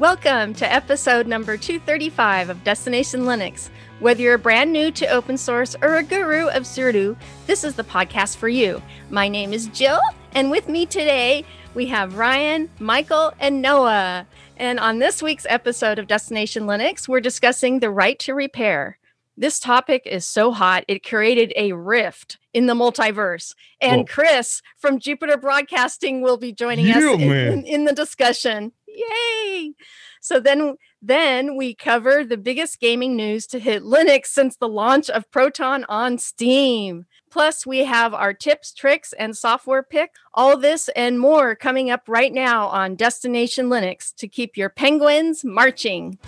Welcome to episode number 235 of Destination Linux. Whether you're brand new to open source or a guru of Sudo, this is the podcast for you. My name is Jill, and with me today we have Ryan, Michael, and Noah. And on this week's episode of Destination Linux, we're discussing the right to repair. This topic is so hot, it created a rift in the multiverse. And Whoa. Chris from Jupiter Broadcasting will be joining us in, in the discussion. Yay! So then then we cover the biggest gaming news to hit Linux since the launch of Proton on Steam. Plus, we have our tips, tricks, and software pick. All this and more coming up right now on Destination Linux to keep your penguins marching.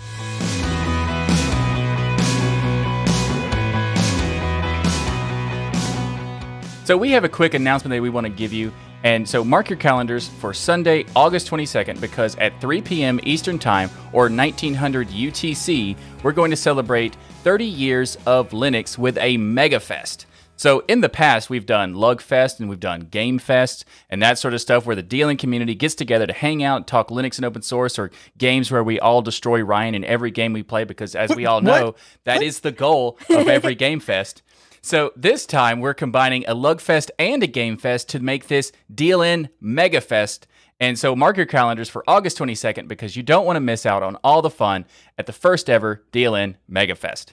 So, we have a quick announcement that we want to give you. And so mark your calendars for Sunday, August 22nd, because at 3 p.m. Eastern Time or 1900 UTC, we're going to celebrate 30 years of Linux with a mega fest. So in the past, we've done Lugfest and we've done Gamefest and that sort of stuff where the dealing community gets together to hang out, talk Linux and open source, or games where we all destroy Ryan in every game we play because, as we all know, that is the goal of every Gamefest. So this time we're combining a Lugfest and a GameFest to make this Deal In MegaFest. And so mark your calendars for August 22nd because you don't want to miss out on all the fun at the first ever Deal In MegaFest.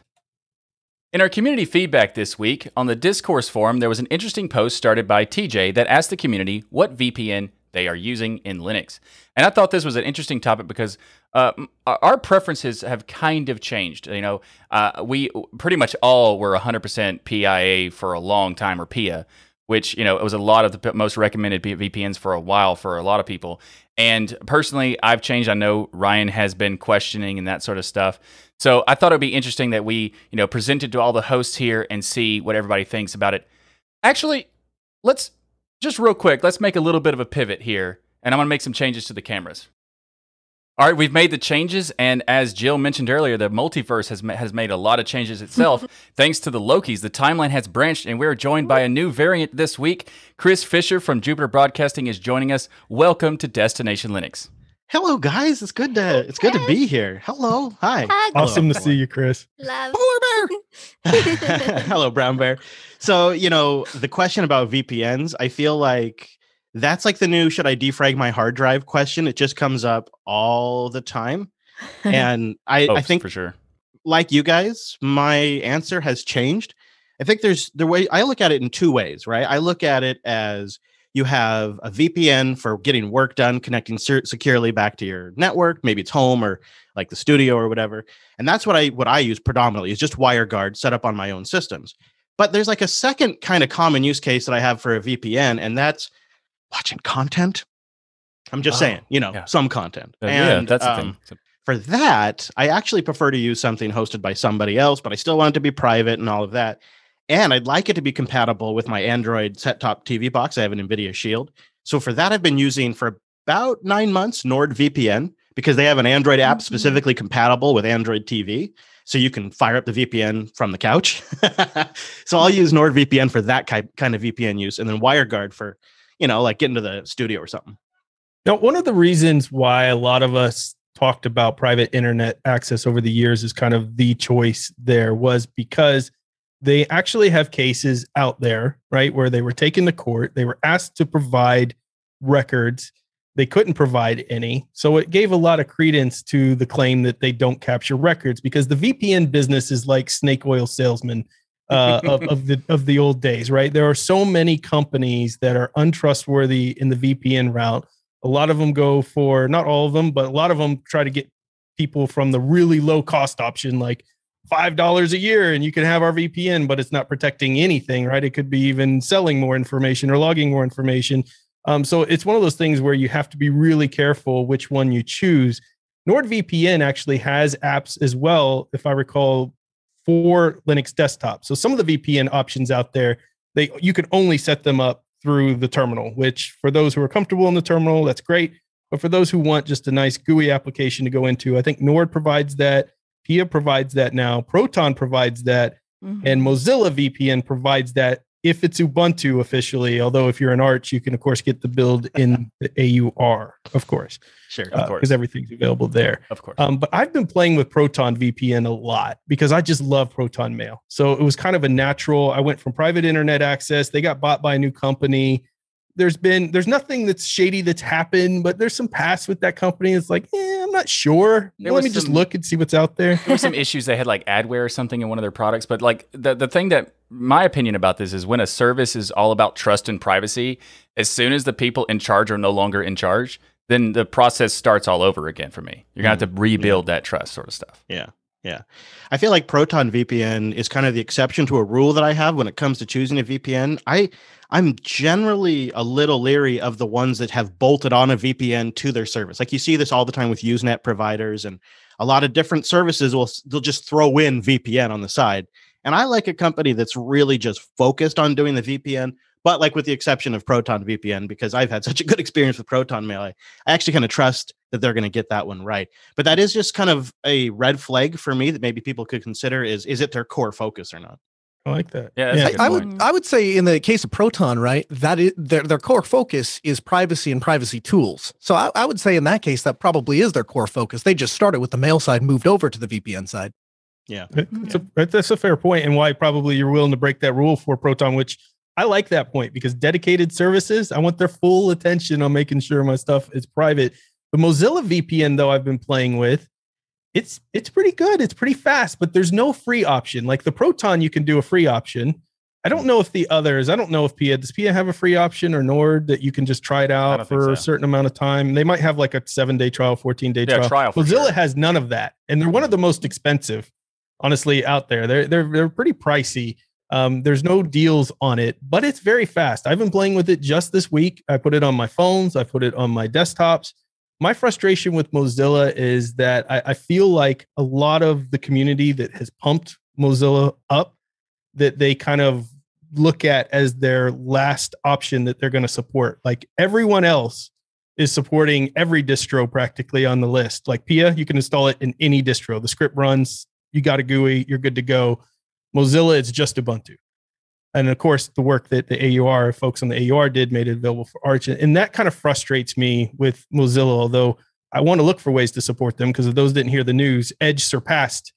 In our community feedback this week, on the Discourse forum, there was an interesting post started by TJ that asked the community what VPN they are using in Linux. And I thought this was an interesting topic because uh, our preferences have kind of changed. You know, uh, we pretty much all were 100% PIA for a long time or PIA, which, you know, it was a lot of the most recommended VPNs for a while for a lot of people. And personally, I've changed. I know Ryan has been questioning and that sort of stuff. So I thought it'd be interesting that we, you know, presented to all the hosts here and see what everybody thinks about it. Actually, let's just real quick, let's make a little bit of a pivot here, and I'm gonna make some changes to the cameras. All right, we've made the changes, and as Jill mentioned earlier, the multiverse has ma has made a lot of changes itself. Thanks to the Lokis, the timeline has branched, and we are joined by a new variant this week. Chris Fisher from Jupiter Broadcasting is joining us. Welcome to Destination Linux. Hello, guys. It's good to it's good to be here. Hello, hi. Awesome to see you, Chris. Love. Polar bear. Hello, brown bear. So you know the question about VPNs. I feel like that's like the new should I defrag my hard drive question. It just comes up all the time, and I, I think for sure, like you guys, my answer has changed. I think there's the way I look at it in two ways, right? I look at it as you have a VPN for getting work done, connecting securely back to your network. Maybe it's home or like the studio or whatever. And that's what I what I use predominantly is just WireGuard set up on my own systems. But there's like a second kind of common use case that I have for a VPN, and that's watching content. I'm just oh, saying, you know, yeah. some content. Uh, and, yeah, that's um, the thing. For that, I actually prefer to use something hosted by somebody else, but I still want it to be private and all of that. And I'd like it to be compatible with my Android set top TV box. I have an NVIDIA Shield. So for that, I've been using for about nine months NordVPN because they have an Android app mm-hmm. specifically compatible with Android TV. So you can fire up the VPN from the couch. so I'll use NordVPN for that kind of VPN use and then WireGuard for, you know, like getting to the studio or something. Now, one of the reasons why a lot of us talked about private internet access over the years is kind of the choice there was because they actually have cases out there, right, where they were taken to court, they were asked to provide records, they couldn't provide any. So it gave a lot of credence to the claim that they don't capture records because the VPN business is like snake oil salesmen uh, of, of, the of the old days, right? There are so many companies that are untrustworthy in the VPN route. A lot of them go for not all of them, but a lot of them try to get people from the really low cost option, like five dollars a year and you can have our VPN, but it's not protecting anything, right? It could be even selling more information or logging more information. Um, so it's one of those things where you have to be really careful which one you choose. NordVPN actually has apps as well, if I recall, for Linux desktop. So some of the VPN options out there, they you can only set them up through the terminal, which for those who are comfortable in the terminal, that's great. But for those who want just a nice GUI application to go into, I think Nord provides that. Kia provides that now, Proton provides that, mm-hmm. and Mozilla VPN provides that if it's Ubuntu officially. Although if you're an Arch, you can of course get the build in the AUR, of course. Sure, of uh, course, because everything's available there. Of course. Um, but I've been playing with Proton VPN a lot because I just love Proton Mail. So it was kind of a natural. I went from private internet access. They got bought by a new company. There's been there's nothing that's shady that's happened, but there's some past with that company. It's like, eh, I'm not sure. There Let me some, just look and see what's out there. there were some issues. They had like adware or something in one of their products. But like the, the thing that my opinion about this is when a service is all about trust and privacy, as soon as the people in charge are no longer in charge, then the process starts all over again for me. You're going to mm, have to rebuild yeah. that trust sort of stuff. Yeah. Yeah. I feel like Proton VPN is kind of the exception to a rule that I have when it comes to choosing a VPN. I I'm generally a little leery of the ones that have bolted on a VPN to their service. Like you see this all the time with Usenet providers and a lot of different services will they'll just throw in VPN on the side. And I like a company that's really just focused on doing the VPN, but like with the exception of Proton VPN because I've had such a good experience with Proton Mail. I, I actually kind of trust that they're going to get that one right. But that is just kind of a red flag for me that maybe people could consider is is it their core focus or not? I like that. Yeah, yeah. I, I would I would say in the case of Proton, right, that is their their core focus is privacy and privacy tools. So I, I would say in that case that probably is their core focus. They just started with the mail side, moved over to the VPN side. Yeah, yeah. A, mm-hmm. that's a fair point, and why probably you're willing to break that rule for Proton, which I like that point because dedicated services, I want their full attention on making sure my stuff is private. The Mozilla VPN though I've been playing with, it's it's pretty good. It's pretty fast, but there's no free option. Like the Proton, you can do a free option. I don't know if the others, I don't know if Pia does Pia have a free option or Nord that you can just try it out for so. a certain amount of time. They might have like a seven day trial, 14 day yeah, trial. trial Mozilla sure. has none of that. And they're one of the most expensive, honestly, out there. They're they're they're pretty pricey. Um, there's no deals on it, but it's very fast. I've been playing with it just this week. I put it on my phones, I put it on my desktops my frustration with Mozilla is that I, I, feel like a lot of the community that has pumped Mozilla up, that they kind of look at as their last option that they're going to support. Like everyone else is supporting every distro practically on the list. Like Pia, you can install it in any distro. The script runs, you got a GUI, you're good to go. Mozilla, it's just Ubuntu and of course the work that the AUR folks on the AUR did made it available for Arch, and that kind of frustrates me with Mozilla. Although I want to look for ways to support them because if those didn't hear the news, Edge surpassed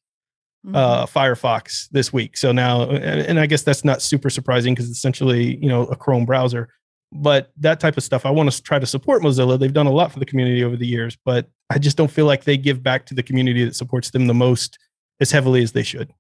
uh, mm-hmm. uh, Firefox this week. So now, and I guess that's not super surprising because it's essentially you know a Chrome browser, but that type of stuff I want to try to support Mozilla. They've done a lot for the community over the years, but I just don't feel like they give back to the community that supports them the most as heavily as they should.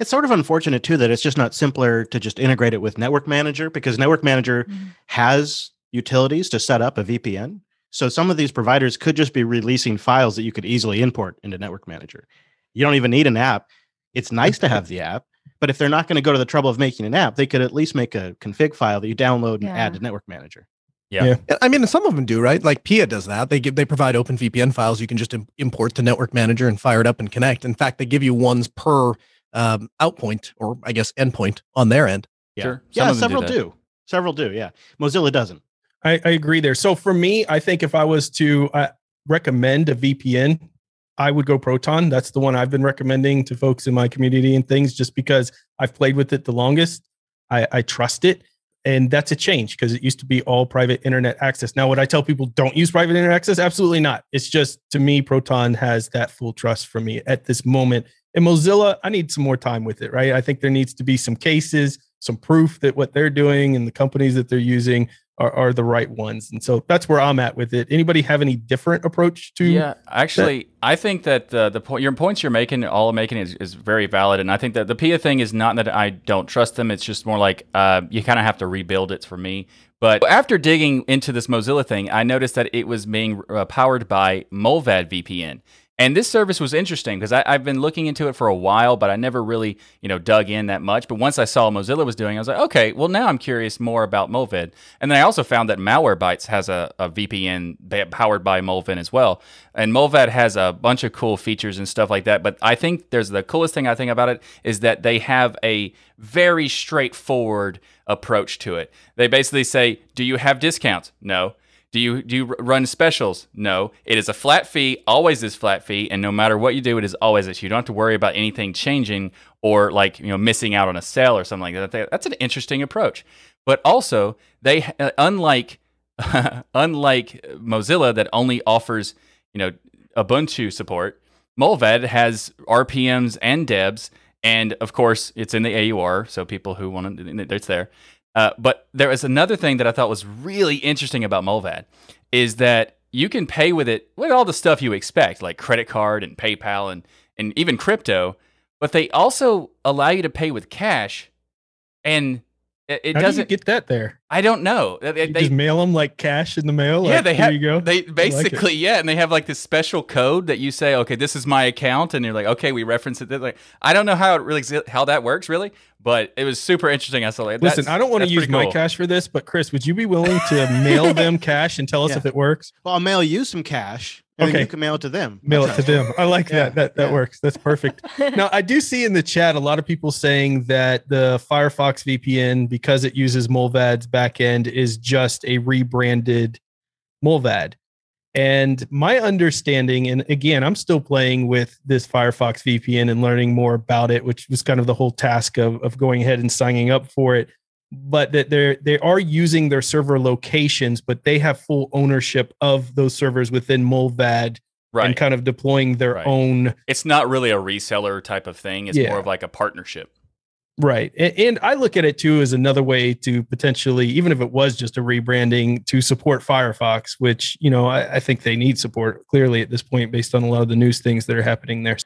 It's sort of unfortunate too that it's just not simpler to just integrate it with Network Manager because Network Manager mm-hmm. has utilities to set up a VPN. So some of these providers could just be releasing files that you could easily import into Network Manager. You don't even need an app. It's nice to have the app, but if they're not going to go to the trouble of making an app, they could at least make a config file that you download and yeah. add to Network Manager. Yeah. yeah. I mean, some of them do, right? Like Pia does that. They give they provide VPN files you can just import to Network Manager and fire it up and connect. In fact, they give you ones per um, outpoint or I guess endpoint on their end. Yeah, sure. yeah, several do, do, Several do. Yeah, Mozilla doesn't. I, I, agree there. So for me, I think if I was to uh, recommend a VPN, I would go Proton. That's the one I've been recommending to folks in my community and things, just because I've played with it the longest. I, I trust it. And that's a change because it used to be all private internet access. Now, what I tell people, don't use private internet access? Absolutely not. It's just to me, Proton has that full trust for me at this moment and Mozilla, I need some more time with it, right? I think there needs to be some cases, some proof that what they're doing and the companies that they're using are, are the right ones. And so that's where I'm at with it. Anybody have any different approach to? Yeah, actually, that? I think that uh, the po- your points you're making, all making, is, is very valid. And I think that the Pia thing is not that I don't trust them. It's just more like uh, you kind of have to rebuild it for me. But after digging into this Mozilla thing, I noticed that it was being uh, powered by Molvad VPN. And this service was interesting because I've been looking into it for a while, but I never really, you know, dug in that much. But once I saw Mozilla was doing, I was like, okay, well now I'm curious more about Movid. And then I also found that Malwarebytes has a, a VPN powered by Molvin as well. And Molvad has a bunch of cool features and stuff like that. But I think there's the coolest thing I think about it is that they have a very straightforward approach to it. They basically say, do you have discounts? No. Do you do you run specials? No. It is a flat fee, always is flat fee, and no matter what you do, it is always this. You don't have to worry about anything changing or like you know missing out on a sale or something like that. That's an interesting approach. But also, they uh, unlike unlike Mozilla that only offers you know Ubuntu support, Molved has RPMs and DEBs. And of course, it's in the AUR, so people who want to, it's there. Uh, but there was another thing that I thought was really interesting about Mulvad is that you can pay with it with all the stuff you expect, like credit card and PayPal and, and even crypto, but they also allow you to pay with cash. And it, it doesn't do get that there. I don't know. They, they just mail them like cash in the mail. Yeah, like, they have. You go. They basically like yeah, and they have like this special code that you say, okay, this is my account, and you're like, okay, we reference it. like I don't know how it really how that works really, but it was super interesting. I saw like, listen, I don't want to use cool. my cash for this, but Chris, would you be willing to mail them cash and tell us yeah. if it works? Well, I'll mail you some cash. And okay. you can mail it to them. Mail it to them. I like yeah, that. That that yeah. works. That's perfect. now I do see in the chat a lot of people saying that the Firefox VPN, because it uses Molvad's backend, is just a rebranded Molvad. And my understanding, and again, I'm still playing with this Firefox VPN and learning more about it, which was kind of the whole task of, of going ahead and signing up for it but that they're they are using their server locations, but they have full ownership of those servers within Mulvad right. and kind of deploying their right. own. It's not really a reseller type of thing. It's yeah. more of like a partnership. Right. And, and, I look at it too as another way to potentially, even if it was just a rebranding, to support Firefox, which, you know, I, I think they need support clearly at this point based on a lot of the news things that are happening there.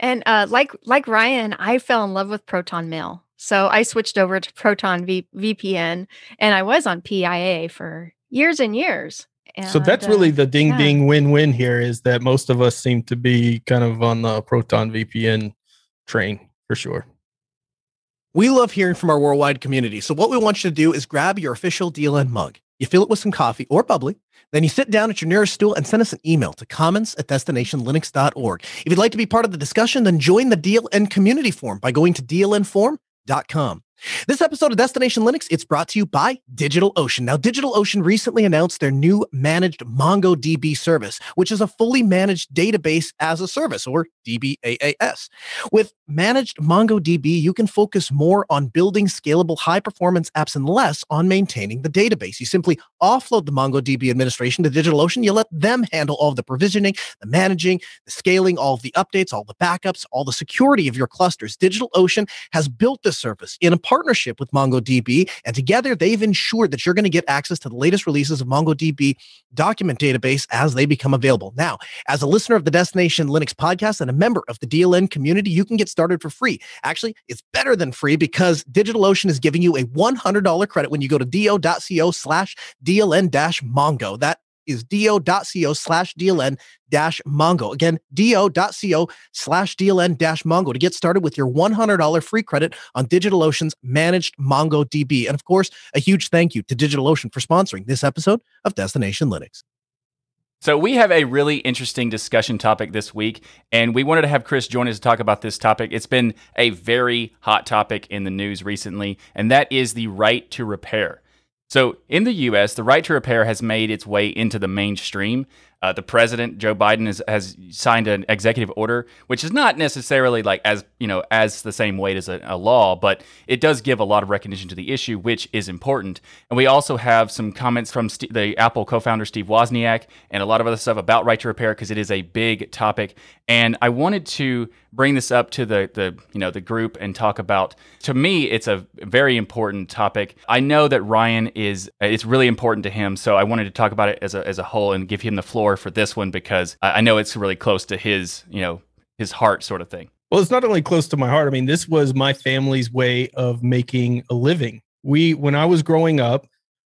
And uh, like like Ryan, I fell in love with Proton Mail. So I switched over to Proton v- VPN and I was on PIA for years and years. And, so that's uh, really the ding yeah. ding win win here is that most of us seem to be kind of on the Proton VPN train for sure. We love hearing from our worldwide community. So what we want you to do is grab your official DLN mug. You fill it with some coffee or bubbly. Then you sit down at your nearest stool and send us an email to comments at destinationlinux.org. If you'd like to be part of the discussion, then join the DLN community forum by going to DLN linux.com. This episode of Destination Linux, it's brought to you by DigitalOcean. Now, DigitalOcean recently announced their new managed MongoDB service, which is a fully managed database as a service or DBAAS. With managed MongoDB, you can focus more on building scalable high performance apps and less on maintaining the database. You simply offload the MongoDB administration to DigitalOcean. You let them handle all the provisioning, the managing, the scaling, all the updates, all the backups, all the security of your clusters. DigitalOcean has built this service in a partnership with MongoDB, and together they've ensured that you're going to get access to the latest releases of MongoDB document database as they become available. Now, as a listener of the Destination Linux podcast and a member of the DLN community, you can get started for free. Actually, it's better than free because DigitalOcean is giving you a $100 credit when you go to do.co slash DLN dash Mongo. That is do.co slash DLN dash Mongo. Again, do.co slash DLN dash Mongo to get started with your $100 free credit on DigitalOcean's managed MongoDB. And of course, a huge thank you to DigitalOcean for sponsoring this episode of Destination Linux. So, we have a really interesting discussion topic this week, and we wanted to have Chris join us to talk about this topic. It's been a very hot topic in the news recently, and that is the right to repair. So, in the US, the right to repair has made its way into the mainstream. Uh, the president Joe Biden is, has signed an executive order, which is not necessarily like as you know as the same weight as a, a, law, but it does give a lot of recognition to the issue, which is important. And we also have some comments from St- the Apple co-founder Steve Wozniak and a lot of other stuff about right to repair because it is a big topic. And I wanted to bring this up to the the you know the group and talk about. To me, it's a very important topic. I know that Ryan is it's really important to him, so I wanted to talk about it as a as a whole and give him the floor for this one because I know it's really close to his, you know, his heart sort of thing. Well, it's not only close to my heart. I mean, this was my family's way of making a living. We, when I was growing up,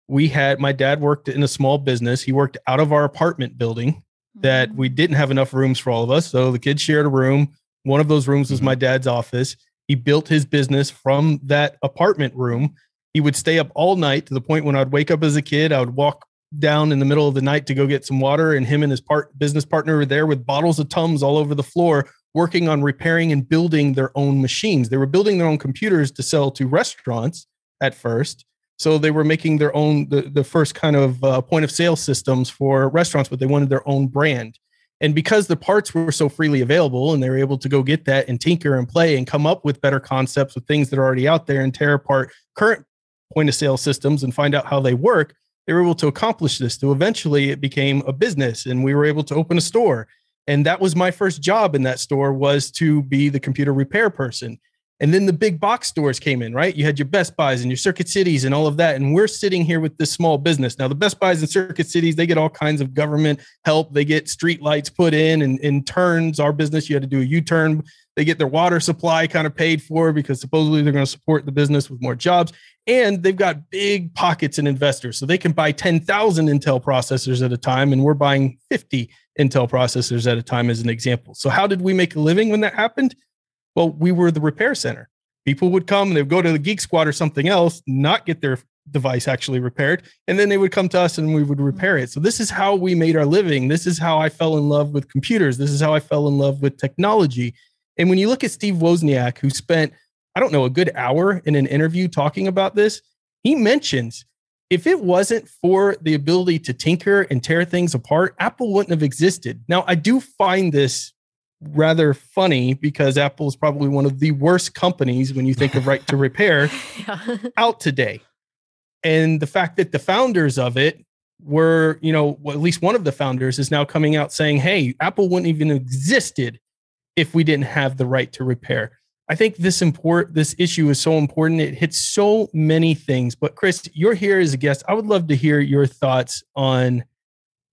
we had my dad worked in a small business. He worked out of our apartment building that we mm-hmm. didn't have enough rooms for all of us. So the kids shared a room. One of those rooms was my mm-hmm. dad's office. He built his business from that apartment room. He would stay up all night to the point when I'd wake up as a kid, I would walk down in the middle of the night to go get some water, and him and his part business partner were there with bottles of tums all over the floor, working on repairing and building their own machines. They were building their own computers to sell to restaurants at first. So they were making their own the, the first kind of uh, point of sale systems for restaurants, but they wanted their own brand. And because the parts were so freely available and they were able to go get that and tinker and play and come up with better concepts with things that are already out there and tear apart current point of sale systems and find out how they work, they were able to accomplish this So eventually it became a business and we were able to open a store and that was my first job in that store was to be the computer repair person and then the big box stores came in, right? You had your Best Buys and your Circuit Cities and all of that. And we're sitting here with this small business. Now, the Best Buys and Circuit Cities, they get all kinds of government help. They get street lights put in and, and turns. Our business, you had to do a U turn. They get their water supply kind of paid for because supposedly they're going to support the business with more jobs. And they've got big pockets and in investors. So they can buy 10,000 Intel processors at a time. And we're buying 50 Intel processors at a time, as an example. So, how did we make a living when that happened? Well, we were the repair center. People would come and they would go to the Geek Squad or something else, not get their device actually repaired, and then they would come to us and we would repair it. So this is how we made our living. This is how I fell in love with computers. This is how I fell in love with technology. And when you look at Steve Wozniak, who spent I don't know a good hour in an interview talking about this, he mentions if it wasn't for the ability to tinker and tear things apart, Apple wouldn't have existed. Now, I do find this rather funny because Apple is probably one of the worst companies when you think of right to repair yeah. out today. And the fact that the founders of it were, you know, well, at least one of the founders is now coming out saying, hey, Apple wouldn't even existed if we didn't have the right to repair. I think this import this issue is so important. It hits so many things. But Chris, you're here as a guest. I would love to hear your thoughts on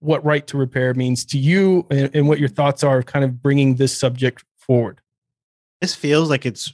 what right to repair means to you and, and what your thoughts are of kind of bringing this subject forward. This feels like it's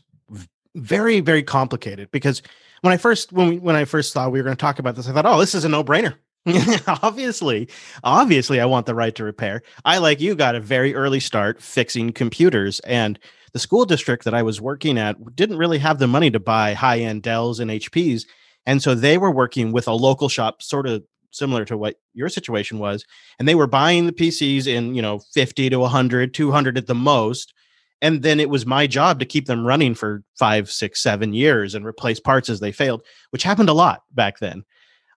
very very complicated because when I first when we, when I first thought we were going to talk about this, I thought, oh, this is a no brainer. obviously, obviously, I want the right to repair. I like you got a very early start fixing computers, and the school district that I was working at didn't really have the money to buy high end Dells and HPs, and so they were working with a local shop, sort of similar to what your situation was and they were buying the pcs in you know 50 to 100 200 at the most and then it was my job to keep them running for five six seven years and replace parts as they failed which happened a lot back then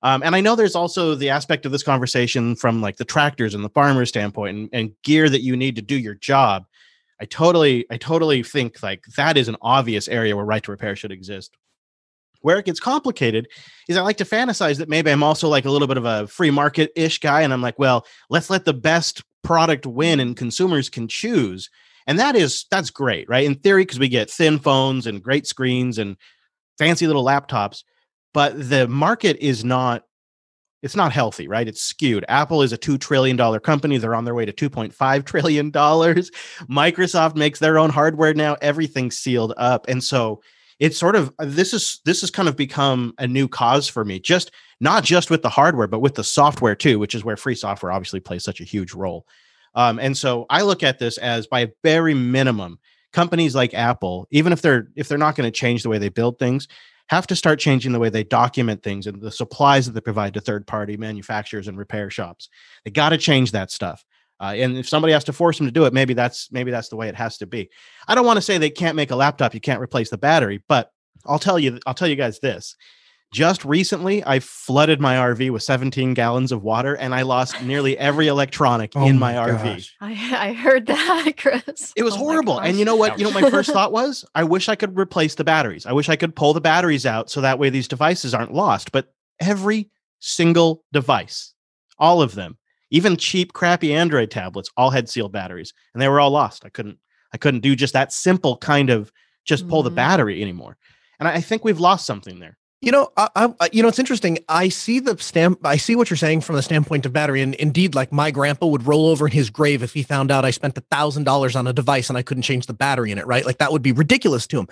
um, and i know there's also the aspect of this conversation from like the tractors and the farmer standpoint and, and gear that you need to do your job i totally i totally think like that is an obvious area where right to repair should exist where it gets complicated is I like to fantasize that maybe I'm also like a little bit of a free market ish guy. And I'm like, well, let's let the best product win and consumers can choose. And that is, that's great, right? In theory, because we get thin phones and great screens and fancy little laptops. But the market is not it's not healthy, right? It's skewed. Apple is a $2 trillion company. They're on their way to $2.5 trillion. Microsoft makes their own hardware now. Everything's sealed up. And so it's sort of uh, this is this has kind of become a new cause for me just not just with the hardware but with the software too which is where free software obviously plays such a huge role um, and so i look at this as by very minimum companies like apple even if they're if they're not going to change the way they build things have to start changing the way they document things and the supplies that they provide to third party manufacturers and repair shops they got to change that stuff uh, and if somebody has to force them to do it, maybe that's maybe that's the way it has to be. I don't want to say they can't make a laptop; you can't replace the battery. But I'll tell you, I'll tell you guys this: just recently i flooded my rv with 17 gallons of water and i lost nearly every electronic oh in my, my rv I, I, heard that chris it was oh horrible and you know what you know my first thought was i wish i could replace the batteries i wish i could pull the batteries out so that way these devices aren't lost but every single device all of them even cheap, crappy Android tablets all had sealed batteries, and they were all lost. I couldn't I couldn't do just that simple kind of just pull mm-hmm. the battery anymore. And I, I think we've lost something there. You know, I, I, you know, it's interesting. I see the stamp. I see what you're saying from the standpoint of battery. And indeed, like my grandpa would roll over in his grave if he found out I spent a thousand dollars on a device and I couldn't change the battery in it. Right? Like that would be ridiculous to him.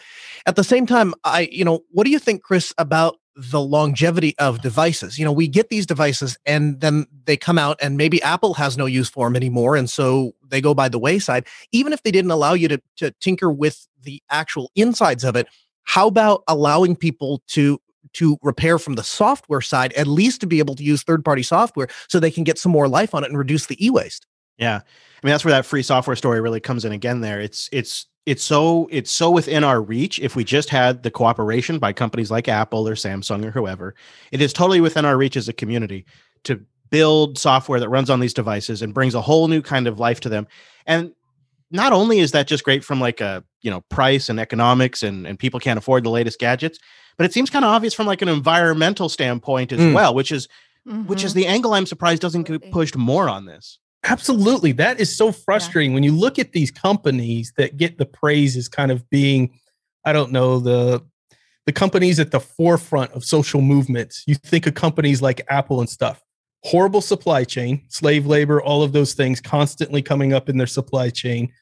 At the same time, I, you know, what do you think, Chris, about the longevity of devices. You know, we get these devices and then they come out and maybe Apple has no use for them anymore. And so they go by the wayside. Even if they didn't allow you to, to tinker with the actual insides of it, how about allowing people to to repair from the software side, at least to be able to use third party software so they can get some more life on it and reduce the e waste. Yeah. I mean, that's where that free software story really comes in again there. It's, it's, it's so it's so within our reach if we just had the cooperation by companies like Apple or Samsung or whoever. It is totally within our reach as a community to build software that runs on these devices and brings a whole new kind of life to them. And not only is that just great from like a you know price and economics and, and people can't afford the latest gadgets, but it seems kind of obvious from like an environmental standpoint as mm. well, which is mm-hmm. which is mm-hmm. the angle I'm surprised doesn't get pushed more on this. Absolutely. That is so frustrating yeah. when you look at these companies that get the praise as kind of being, I don't know, the the companies at the forefront of social movements. You think of companies like Apple and stuff. Horrible supply chain, slave labor, all of those things constantly coming up in their supply chain,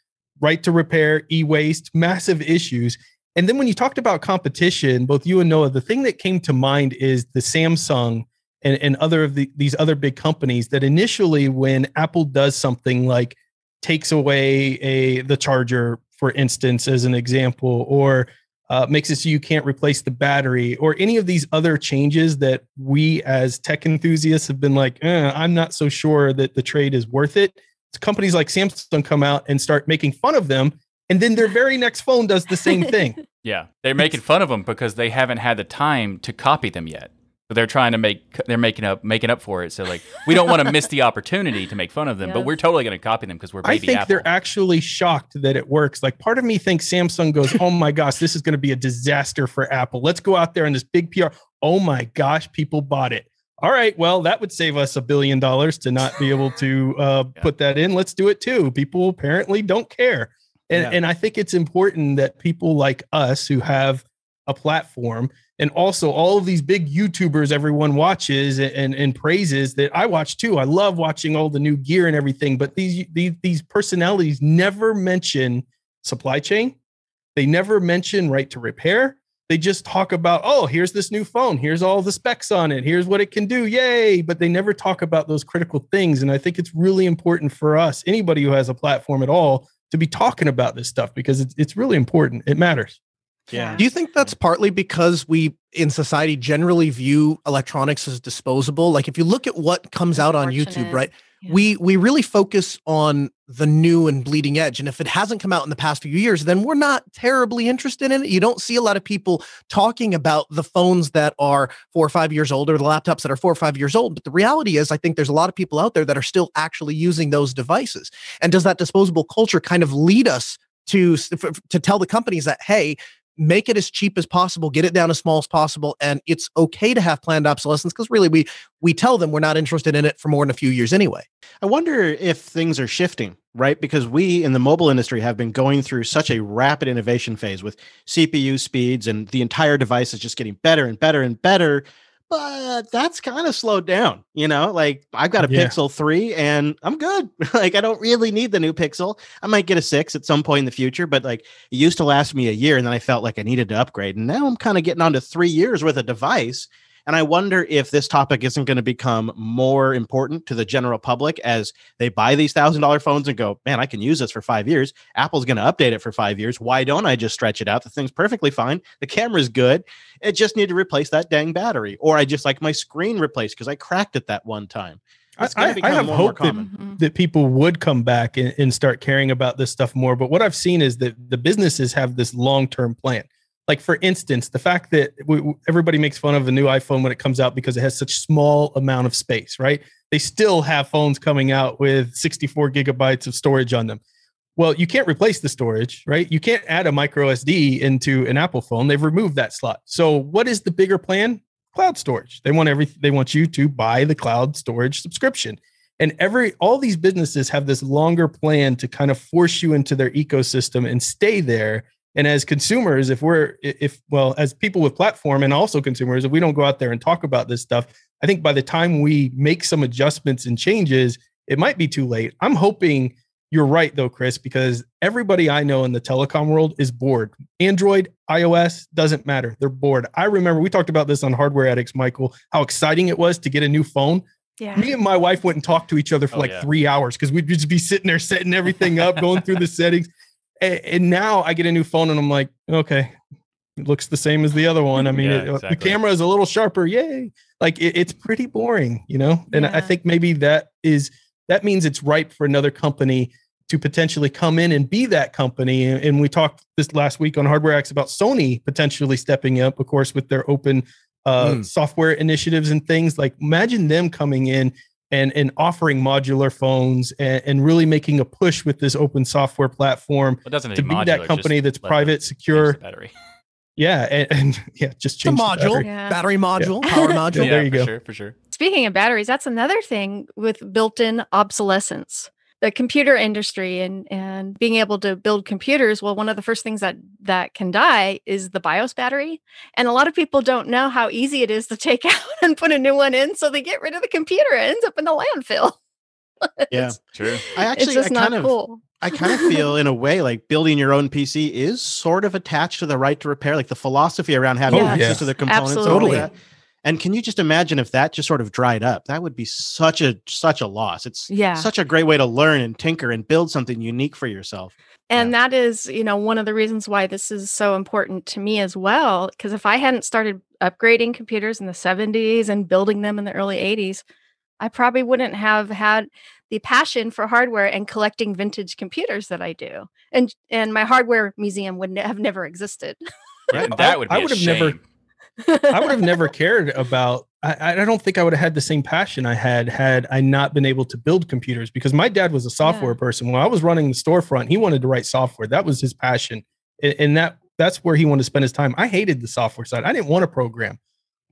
right to repair, e-waste, massive issues. And then when you talked about competition, both you and Noah, the thing that came to mind is the Samsung and, and other of the, these other big companies that initially when apple does something like takes away a the charger for instance as an example or uh, makes it so you can't replace the battery or any of these other changes that we as tech enthusiasts have been like eh, i'm not so sure that the trade is worth it companies like samsung come out and start making fun of them and then their very next phone does the same thing yeah they're making fun of them because they haven't had the time to copy them yet but they're trying to make they're making up making up for it. So like we don't want to miss the opportunity to make fun of them, yes. but we're totally going to copy them because we're baby. I think Apple. they're actually shocked that it works. Like part of me thinks Samsung goes, "Oh my gosh, this is going to be a disaster for Apple. Let's go out there and this big PR. Oh my gosh, people bought it. All right, well that would save us a billion dollars to not be able to uh, yeah. put that in. Let's do it too. People apparently don't care, and yeah. and I think it's important that people like us who have a platform and also all of these big YouTubers everyone watches and, and, and, praises that I watch too. I love watching all the new gear and everything, but these, these these personalities never mention supply chain. They never mention right to repair. They just talk about, oh, here's this new phone. Here's all the specs on it. Here's what it can do. Yay. But they never talk about those critical things. And I think it's really important for us, anybody who has a platform at all, to be talking about this stuff because it's, it's really important. It matters. Yeah. Do you think that's partly because we in society generally view electronics as disposable? Like if you look at what comes out on YouTube, right? Yeah. We we really focus on the new and bleeding edge. And if it hasn't come out in the past few years, then we're not terribly interested in it. You don't see a lot of people talking about the phones that are four or five years old or the laptops that are four or five years old. But the reality is, I think there's a lot of people out there that are still actually using those devices. And does that disposable culture kind of lead us to to tell the companies that hey make it as cheap as possible, get it down as small as possible. And it's okay to have planned obsolescence because really we we tell them we're not interested in it for more than a few years anyway. I wonder if things are shifting, right? Because we in the mobile industry have been going through such a rapid innovation phase with CPU speeds and the entire device is just getting better and better and better but that's kind of slowed down. You know, like I've got a yeah. Pixel 3 and I'm good. like I don't really need the new Pixel. I might get a 6 at some point in the future, but like it used to last me a year and then I felt like I needed to upgrade. And now I'm kind of getting on to 3 years with a device and I wonder if this topic isn't going to become more important to the general public as they buy these thousand dollar phones and go, man, I can use this for five years. Apple's going to update it for five years. Why don't I just stretch it out? The thing's perfectly fine. The camera's good. It just need to replace that dang battery. Or I just like my screen replaced because I cracked it that one time. I, I, have hope that, mm-hmm. that people would come back and, and, start caring about this stuff more. But what I've seen is that the businesses have this long term plan like for instance the fact that we, everybody makes fun of the new iphone when it comes out because it has such small amount of space right they still have phones coming out with 64 gigabytes of storage on them well you can't replace the storage right you can't add a micro sd into an apple phone they've removed that slot so what is the bigger plan cloud storage they want every they want you to buy the cloud storage subscription and every all these businesses have this longer plan to kind of force you into their ecosystem and stay there and as consumers, if we're if well, as people with platform and also consumers, if we don't go out there and talk about this stuff, I think by the time we make some adjustments and changes, it might be too late. I'm hoping you're right though, Chris, because everybody I know in the telecom world is bored. Android, iOS, doesn't matter. They're bored. I remember we talked about this on Hardware Addicts, Michael, how exciting it was to get a new phone. Yeah. Me and my wife went and talked to each other for oh, like yeah. three hours because we'd just be sitting there setting everything up, going through the settings and, now I get a new phone and I'm like, okay, it looks the same as the other one. I mean, yeah, it, uh, the camera is a little sharper. Yay. Like it, it's pretty boring, you know? And yeah. I think maybe that is, that means it's ripe for another company to potentially come in and be that company. And we talked this last week on Hardware X about Sony potentially stepping up, of course, with their open uh, mm. software initiatives and things. Like, imagine them coming in and and offering modular phones and, and really making a push with this open software platform well, to be modular, that company that's private, secure. Battery. Yeah, and, and, yeah, just change the module, battery. Yeah. battery. module, yeah. power module. Yeah, there you go. For sure, for sure. Speaking of batteries, that's another thing with built-in obsolescence the computer industry and and being able to build computers well one of the first things that that can die is the bios battery and a lot of people don't know how easy it is to take out and put a new one in so they get rid of the computer and ends up in the landfill yeah true i actually it's I not of, cool I kind of feel in a way like building your own PC is sort of attached to the right to repair, like the philosophy around having access yes. to the components. Absolutely. Totally. And can you just imagine if that just sort of dried up? That would be such a such a loss. It's yeah. such a great way to learn and tinker and build something unique for yourself. And yeah. that is, you know, one of the reasons why this is so important to me as well. Because if I hadn't started upgrading computers in the 70s and building them in the early 80s, I probably wouldn't have had the passion for hardware and collecting vintage computers that I do. And and my hardware museum would not have never existed. Right. that would I would have shame. never I would have never cared about. I, I, don't think I would have had the same passion I had had I not been able to build computers because my dad was a software yeah. person. When I was running the storefront, he wanted to write software. That was his passion, and, and that that's where he wanted to spend his time. I hated the software side. I didn't want to program,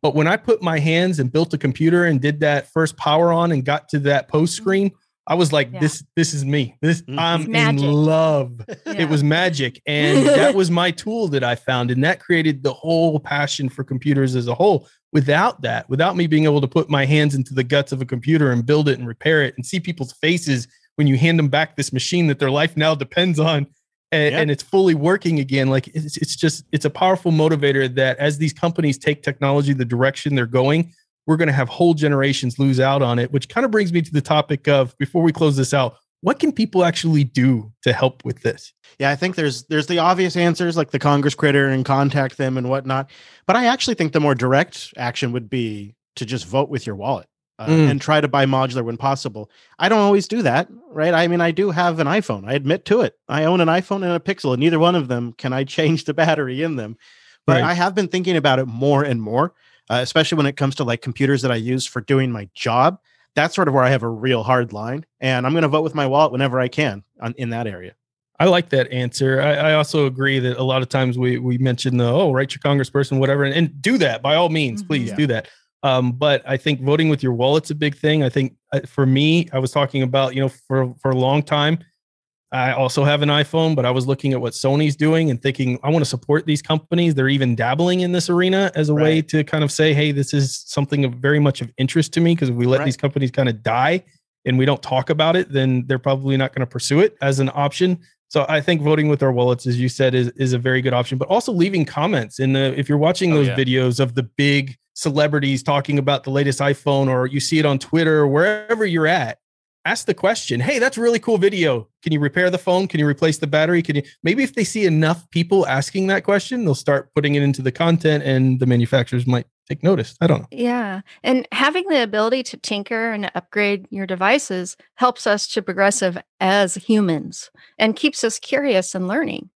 but when I put my hands and built a computer and did that first power on and got to that post mm-hmm. screen, I was like, yeah. this this is me. This mm-hmm. I'm in love. Yeah. It was magic. And that was my tool that I found. And that created the whole passion for computers as a whole. Without that, without me being able to put my hands into the guts of a computer and build it and repair it and see people's faces when you hand them back this machine that their life now depends on and, and it's fully working again. Like it's, it's just, it's a powerful motivator that as these companies take technology the direction they're going, we're going to have whole generations lose out on it, which kind of brings me to the topic of before we close this out, what can people actually do to help with this? Yeah, I think there's there's the obvious answers like the Congress critter and contact them and whatnot. But I actually think the more direct action would be to just vote with your wallet. Uh, mm. and try to buy modular when possible. I don't always do that, right? I mean, I do have an iPhone. I admit to it. I own an iPhone and a Pixel, and neither one of them can I change the battery in them. But right. I have been thinking about it more and more uh, especially when it comes to like computers that I use for doing my job. That's sort of where I have a real hard line, and I'm going to vote with my wallet whenever I can on, in that area. I like that answer. I, I, also agree that a lot of times we we mention the oh write your congressperson whatever and, and do that by all means mm-hmm. please yeah. do that. Um, but I think voting with your wallet's a big thing. I think uh, for me, I was talking about you know for for a long time I also have an iPhone, but I was looking at what Sony's doing and thinking, I want to support these companies. They're even dabbling in this arena as a right. way to kind of say, hey, this is something of very much of interest to me. Because if we let right. these companies kind of die and we don't talk about it, then they're probably not going to pursue it as an option. So I think voting with our wallets, as you said, is, is a very good option, but also leaving comments. in the if you're watching oh, those oh, yeah. videos of the big celebrities talking about the latest iPhone or you see it on Twitter, or wherever you're at, ask the question hey that's a really cool video can you repair the phone can you replace the battery can you maybe if they see enough people asking that question they'll start putting it into the content and the manufacturers might take notice i don't know yeah and having the ability to tinker and upgrade your devices helps us to progressive as humans and keeps us curious and learning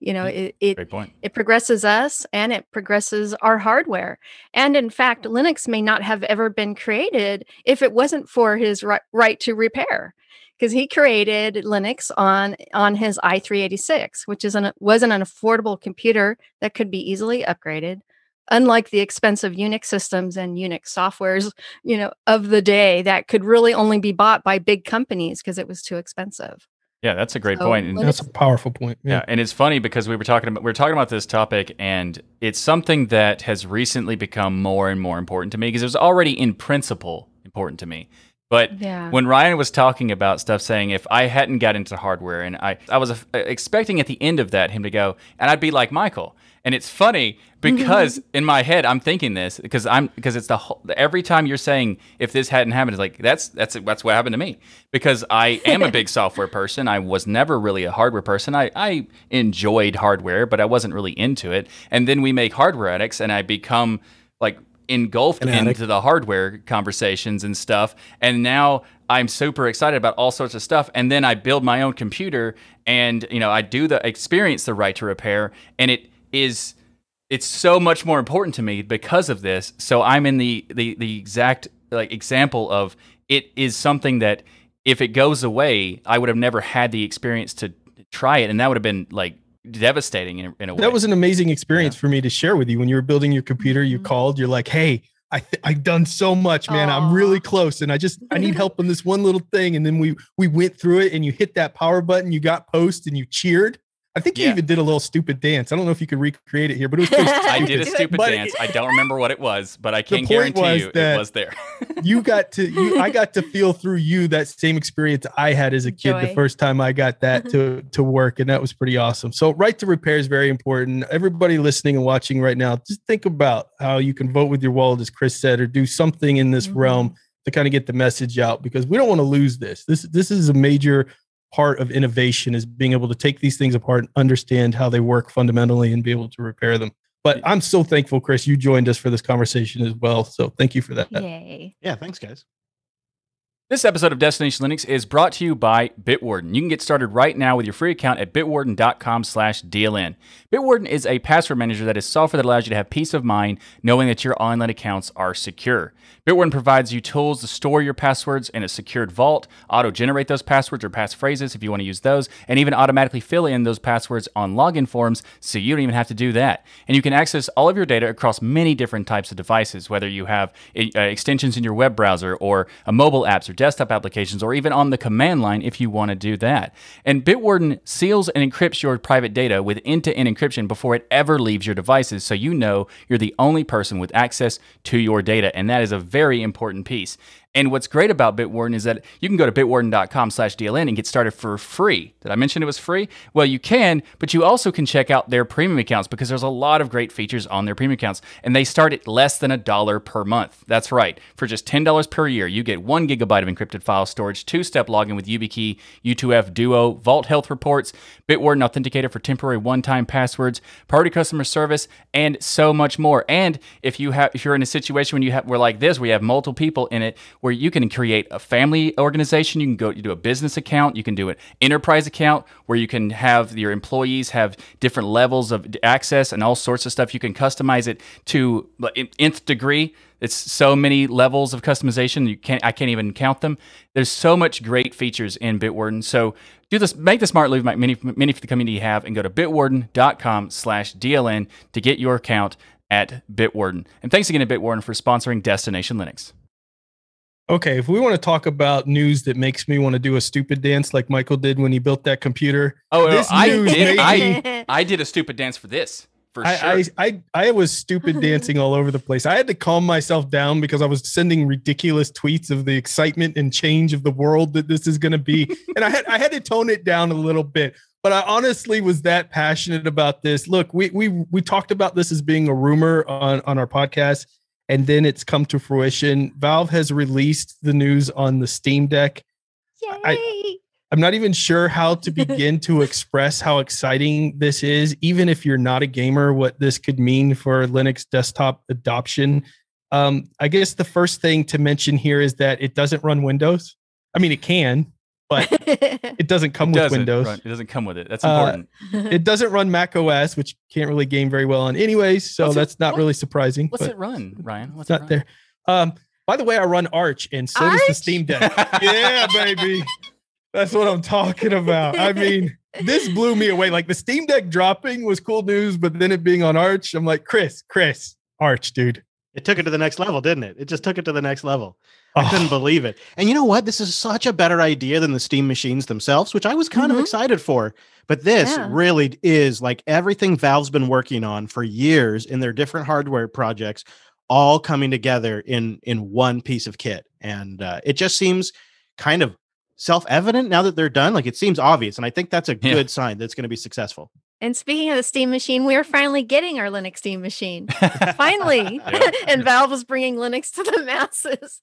you know mm, it it, it progresses us and it progresses our hardware and in fact linux may not have ever been created if it wasn't for his right, right to repair because he created linux on on his i386 which is an was an affordable computer that could be easily upgraded unlike the expensive unix systems and unix softwares you know of the day that could really only be bought by big companies because it was too expensive yeah, that's a great so point. And that's a powerful point. Yeah. yeah. and it's funny because we were talking about we were talking about this topic, and it's something that has recently become more and more important to me because it was already in principle important to me. But yeah. when Ryan was talking about stuff, saying if I hadn't got into hardware, and I I was uh, expecting at the end of that him to go, and I'd be like Michael, and it's funny because mm-hmm. in my head I'm thinking this because I'm because it's the whole, every time you're saying if this hadn't happened it's like that's that's that's what happened to me because I am a big software person. I was never really a hardware person. I I enjoyed hardware, but I wasn't really into it. And then we make hardware addicts and I become like engulfed into the hardware conversations and stuff. And now I'm super excited about all sorts of stuff. And then I build my own computer and, you know, I do the experience the right to repair and it is it's so much more important to me because of this. So I'm in the the the exact like example of it is something that if it goes away, I would have never had the experience to try it, and that would have been like devastating in, in a way. That was an amazing experience yeah. for me to share with you when you were building your computer. You mm-hmm. called. You're like, hey. I th- I've done so much, man. Aww. I'm really close, and I just I need help on this one little thing. And then we we went through it, and you hit that power button, you got post, and you cheered, I think you yeah. even did a little stupid dance. I don't know if you could recreate it here, but it was. Pretty stupid. I did a stupid but dance. I don't remember what it was, but I can guarantee you it was there. you got to. You, I got to feel through you that same experience I had as a kid Joy. the first time I got that to to work, and that was pretty awesome. So right to repair is very important. Everybody listening and watching right now, just think about how you can vote with your wallet, as Chris said, or do something in this mm-hmm. realm to kind of get the message out because we don't want to lose this. This this is a major part of innovation is being able to take these things apart and understand how they work fundamentally and be able to repair them. But I'm so thankful, Chris, you joined us for this conversation as well. So thank you for that. Yay. Yeah, thanks, guys. This episode of Destination Linux is brought to you by Bitwarden. You can get started right now with your free account at bitwarden.com slash DLN. Bitwarden is a password manager that is software that allows you to have peace of mind knowing that your online accounts are secure. Bitwarden provides you tools to store your passwords in a secured vault, auto-generate those passwords or passphrases if you want to use those, and even automatically fill in those passwords on login forms so you don't even have to do that. And you can access all of your data across many different types of devices, whether you have uh, extensions in your web browser or a uh, mobile apps or desktop applications or even on the command line if you want to do that. And Bitwarden seals and encrypts your private data with end to end encryption before it ever leaves your devices so you know you're the only person with access to your data. And that is a very important piece. And what's great about Bitwarden is that you can go to bitwarden.com slash DLN and get started for free. Did I mention it was free? Well, you can, but you also can check out their premium accounts because there's a lot of great features on their premium accounts. And they start at less than a dollar per month. That's right. For just $10 per year, you get one gigabyte of encrypted file storage, two step login with YubiKey, U2F Duo, Vault Health Reports, Bitwarden Authenticator for temporary one time passwords, priority customer service, and so much more. And if you have, if you're in a situation when you have, we're like this, we have multiple people in it, where where you can create a family organization. You can go you do a business account. You can do an enterprise account where you can have your employees have different levels of access and all sorts of stuff. You can customize it to nth degree. It's so many levels of customization. You can't. I can't even count them. There's so much great features in Bitwarden. So do this. Make the smart move like many many for the community you have, and go to bitwarden.com/dln to get your account at Bitwarden. And thanks again to Bitwarden for sponsoring Destination Linux. Okay, if we want to talk about news that makes me want to do a stupid dance like Michael did when he built that computer. Oh, this I did. I, I did a stupid dance for this. For I, sure. I, I, I was stupid dancing all over the place. I had to calm myself down because I was sending ridiculous tweets of the excitement and change of the world that this is going to be, and I had I had to tone it down a little bit. But I honestly was that passionate about this. Look, we we we talked about this as being a rumor on on our podcast and then it's come to fruition. Valve has released the news on the Steam Deck. Yay! I, I'm not even sure how to begin to express how exciting this is, even if you're not a gamer, what this could mean for Linux desktop adoption. Um, I guess the first thing to mention here is that it doesn't run Windows. I mean, it can, but it doesn't come it with doesn't Windows. Run, it doesn't come with it. That's uh, important. Uh, it doesn't run Mac OS, which can't really game very well on anyways. So what's that's it, not what, really surprising. What's it run, Ryan? What's not run? there? Um, by the way, I run Arch, and so Arch? does the Steam Deck. yeah, baby. That's what I'm talking about. I mean, this blew me away. Like the Steam Deck dropping was cool news, but then it being on Arch, I'm like, Chris, Chris, Arch, dude. It took it to the next level, didn't it? It just took it to the next level. I oh. couldn't believe it. And you know what? This is such a better idea than the steam machines themselves, which I was kind mm-hmm. of excited for. But this yeah. really is like everything Valve's been working on for years in their different hardware projects, all coming together in in one piece of kit. And uh, it just seems kind of self-evident now that they're done. Like it seems obvious, and I think that's a yeah. good sign that it's going to be successful. And speaking of the Steam machine, we are finally getting our Linux Steam machine. finally. and Valve is bringing Linux to the masses.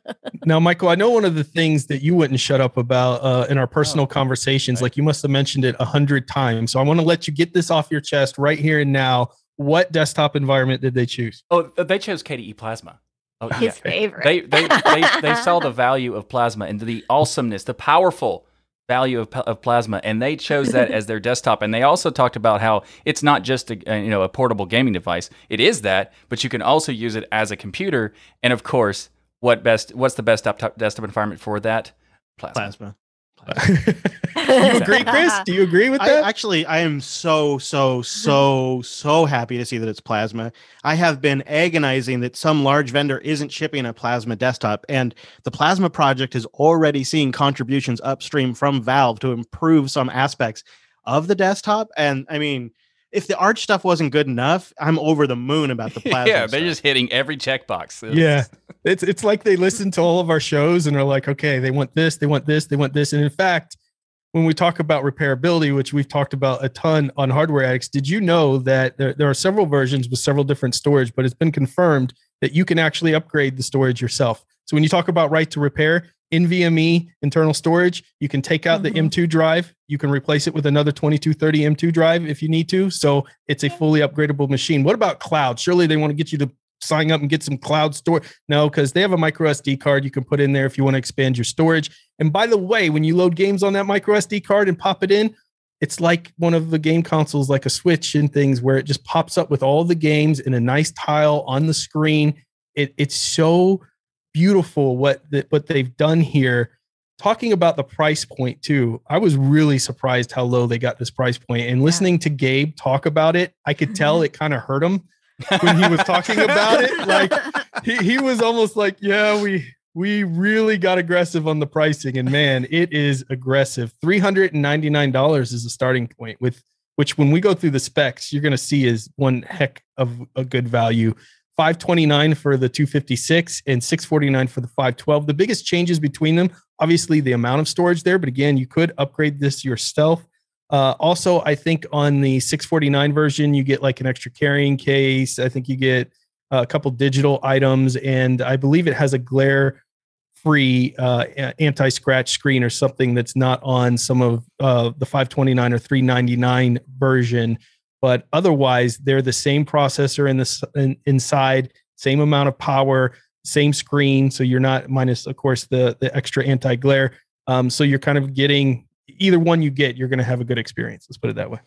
now, Michael, I know one of the things that you wouldn't shut up about uh, in our oh, personal oh, conversations, right. like you must have mentioned it a hundred times. So I want to let you get this off your chest right here and now. What desktop environment did they choose? Oh, they chose KDE Plasma. Oh, His yeah. favorite. They, they, they, they saw the value of Plasma and the awesomeness, the powerful value of, of plasma and they chose that as their desktop and they also talked about how it's not just a, a you know a portable gaming device it is that but you can also use it as a computer and of course what best what's the best desktop, desktop environment for that plasma, plasma. you agree, Chris? Do you agree with that? I, actually, I am so, so, so, so happy to see that it's plasma. I have been agonizing that some large vendor isn't shipping a plasma desktop, and the plasma project is already seeing contributions upstream from Valve to improve some aspects of the desktop. And I mean, if the art stuff wasn't good enough, I'm over the moon about the plasma. yeah, they're stuff. just hitting every checkbox. Yeah, it's it's like they listen to all of our shows and are like, okay, they want this, they want this, they want this. And in fact, when we talk about repairability, which we've talked about a ton on Hardware Addicts, did you know that there, there are several versions with several different storage, but it's been confirmed that you can actually upgrade the storage yourself. So when you talk about right to repair, NVMe internal storage. You can take out mm-hmm. the M2 drive. You can replace it with another 2230 M2 drive if you need to. So it's a fully upgradable machine. What about cloud? Surely they want to get you to sign up and get some cloud storage. No, because they have a micro SD card you can put in there if you want to expand your storage. And by the way, when you load games on that micro SD card and pop it in, it's like one of the game consoles, like a Switch and things, where it just pops up with all the games in a nice tile on the screen. It, it's so beautiful what the, what they've done here. Talking about the price point too, I was really surprised how low they got this price point. And listening yeah. to Gabe talk about it, I could tell mm-hmm. it kind of hurt him when he was talking about it. Like he, he was almost like, yeah, we we really got aggressive on the pricing and man it is aggressive $399 is a starting point with which when we go through the specs you're going to see is one heck of a good value 529 for the 256 and 649 for the 512. The biggest changes between them, obviously, the amount of storage there, but again, you could upgrade this yourself. Uh, also, I think on the 649 version, you get like an extra carrying case. I think you get a couple digital items, and I believe it has a glare free uh, anti scratch screen or something that's not on some of uh, the 529 or 399 version but otherwise they're the same processor in the in, inside same amount of power same screen so you're not minus of course the the extra anti-glare um, so you're kind of getting either one you get you're going to have a good experience let's put it that way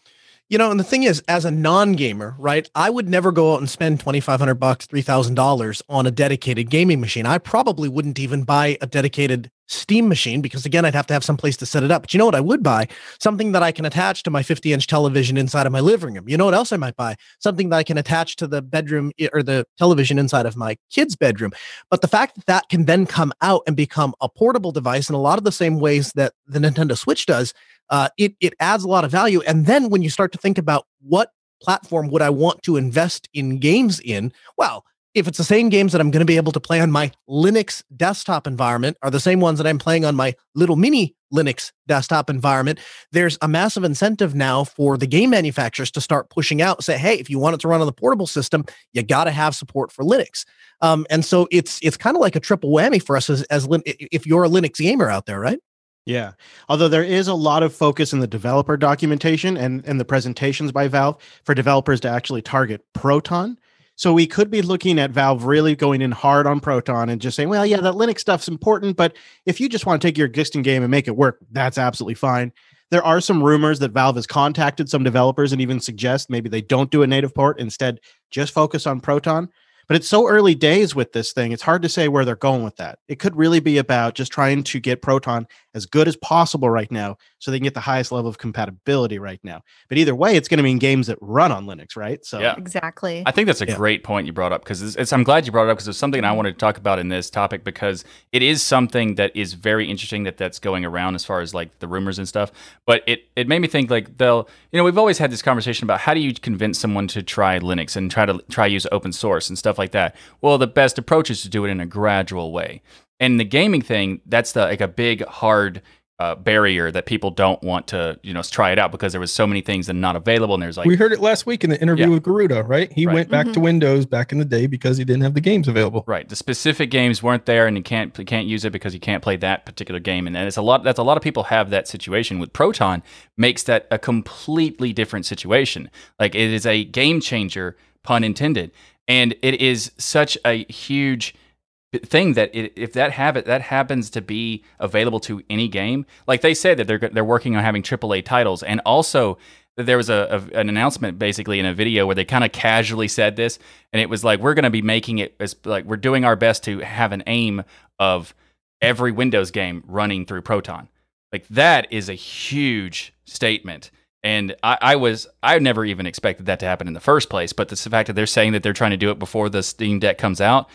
you know and the thing is as a non-gamer right i would never go out and spend 2500 bucks $3000 on a dedicated gaming machine i probably wouldn't even buy a dedicated steam machine because again i'd have to have some place to set it up but you know what i would buy something that i can attach to my 50 inch television inside of my living room you know what else i might buy something that i can attach to the bedroom or the television inside of my kids bedroom but the fact that that can then come out and become a portable device in a lot of the same ways that the nintendo switch does uh, it, it adds a lot of value and then when you start to think about what platform would i want to invest in games in well if it's the same games that I'm going to be able to play on my Linux desktop environment are the same ones that I'm playing on my little mini Linux desktop environment, there's a massive incentive now for the game manufacturers to start pushing out, say, hey, if you want it to run on the portable system, you got to have support for Linux. Um, and so it's it's kind of like a triple whammy for us as, as Lin- if you're a Linux gamer out there, right? Yeah. Although there is a lot of focus in the developer documentation and, and the presentations by Valve for developers to actually target Proton so we could be looking at Valve really going in hard on Proton and just saying, well, yeah, that Linux stuff's important, but if you just want to take your existing game and make it work, that's absolutely fine. There are some rumors that Valve has contacted some developers and even suggest maybe they don't do a native port, instead, just focus on Proton. But it's so early days with this thing, it's hard to say where they're going with that. It could really be about just trying to get Proton as good as possible right now so they can get the highest level of compatibility right now. But either way, it's going to mean games that run on Linux, right? So yeah. exactly. I think that's a yeah. great point you brought up because I'm glad you brought it up because it's something I wanted to talk about in this topic because it is something that is very interesting that that's going around as far as like the rumors and stuff. But it it made me think like they'll you know we've always had this conversation about how do you convince someone to try Linux and try to try use open source and stuff like that. Well, the best approach is to do it in a gradual way. And the gaming thing, that's the like a big hard uh, barrier that people don't want to you know try it out because there was so many things and not available and there's like we heard it last week in the interview yeah. with Garuda right he right. went back mm-hmm. to Windows back in the day because he didn't have the games available right the specific games weren't there and you can't you can't use it because you can't play that particular game and it's a lot that's a lot of people have that situation with Proton makes that a completely different situation like it is a game changer pun intended and it is such a huge thing that it, if that habit that happens to be available to any game, like they said that they're they're working on having AAA titles, and also there was a, a, an announcement basically in a video where they kind of casually said this, and it was like we're going to be making it as like we're doing our best to have an aim of every Windows game running through Proton. Like that is a huge statement. And I, I, was I never even expected that to happen in the first place. But the fact that they're saying that they're trying to do it before the Steam Deck comes out,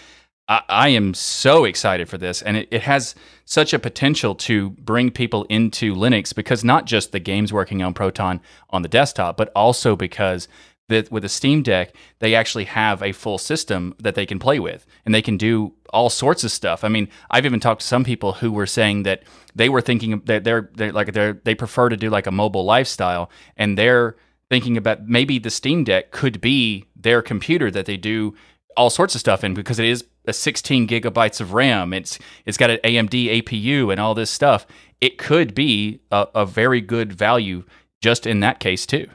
I, I am so excited for this, and it, it has such a potential to bring people into Linux because not just the games working on Proton on the desktop, but also because that with a Steam Deck, they actually have a full system that they can play with and they can do all sorts of stuff. I mean, I've even talked to some people who were saying that they were thinking that they're, they're like they they prefer to do like a mobile lifestyle and they're thinking about maybe the Steam Deck could be their computer that they do all sorts of stuff in because it is a 16 gigabytes of RAM. It's it's got an AMD APU and all this stuff. It could be a, a very good value just in that case too.